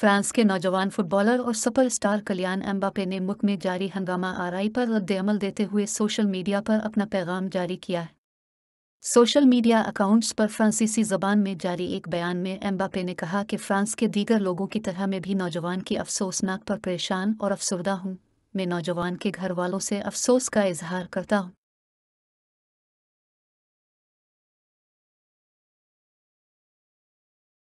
France के नौजवान footballer और सुपरस्टार कल्याण एम्बापे ने मुख में जारी हंगामा आरआई पर रद्दमल देते हुए सोशल मीडिया पर अपना पैगाम जारी किया है सोशल मीडिया अकाउंट्स पर फ्रांसीसी जबान में जारी एक बयान में एम्बापे ने कहा कि फ्रांस के दीगर लोगों की तरह मैं भी नौजवान की अफसोसनाक पर परेशान और अफसरदा हूँ मैं नौजवान के घर वालों से अफसोस का इजहार करता हूँ